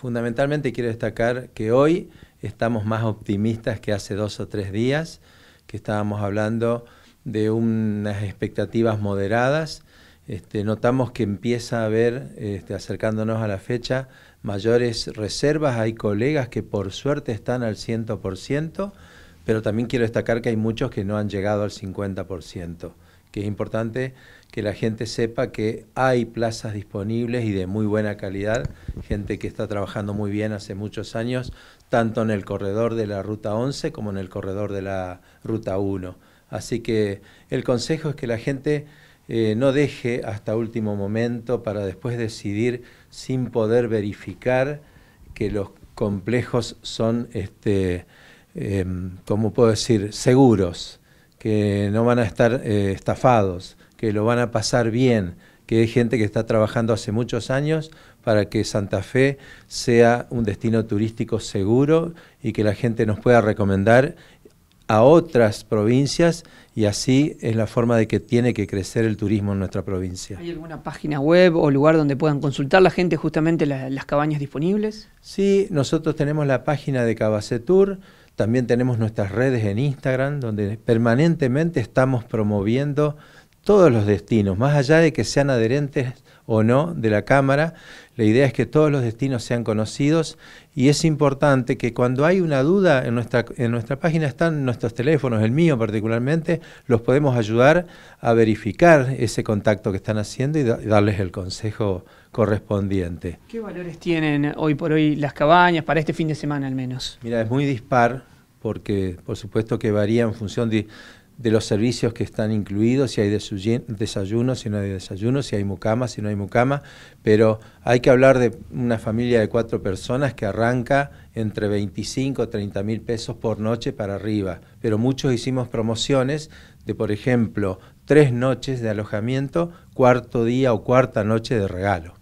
fundamentalmente quiero destacar que hoy estamos más optimistas que hace dos o tres días, que estábamos hablando de unas expectativas moderadas. Este, notamos que empieza a haber, este, acercándonos a la fecha, mayores reservas. Hay colegas que por suerte están al 100%, pero también quiero destacar que hay muchos que no han llegado al 50% que es importante que la gente sepa que hay plazas disponibles y de muy buena calidad, gente que está trabajando muy bien hace muchos años, tanto en el corredor de la Ruta 11 como en el corredor de la Ruta 1. Así que el consejo es que la gente eh, no deje hasta último momento para después decidir sin poder verificar que los complejos son, este, em, ¿cómo puedo decir?, seguros que no van a estar eh, estafados, que lo van a pasar bien, que hay gente que está trabajando hace muchos años para que Santa Fe sea un destino turístico seguro y que la gente nos pueda recomendar a otras provincias y así es la forma de que tiene que crecer el turismo en nuestra provincia. ¿Hay alguna página web o lugar donde puedan consultar la gente justamente las cabañas disponibles? Sí, nosotros tenemos la página de Cabacetur, también tenemos nuestras redes en Instagram, donde permanentemente estamos promoviendo todos los destinos, más allá de que sean adherentes o no de la Cámara, la idea es que todos los destinos sean conocidos y es importante que cuando hay una duda en nuestra, en nuestra página están nuestros teléfonos, el mío particularmente, los podemos ayudar a verificar ese contacto que están haciendo y, darles el consejo correspondiente. ¿Qué valores tienen hoy por hoy las cabañas para este fin de semana al menos? Mira, es muy dispar porque por supuesto que varía en función de de los servicios que están incluidos, si hay desayuno, si no hay desayuno, si hay mucama, si no hay mucama, pero hay que hablar de una familia de cuatro personas que arranca entre 25 o 30 mil pesos por noche para arriba, pero muchos hicimos promociones de, por ejemplo, tres noches de alojamiento, cuarto día o cuarta noche de regalo.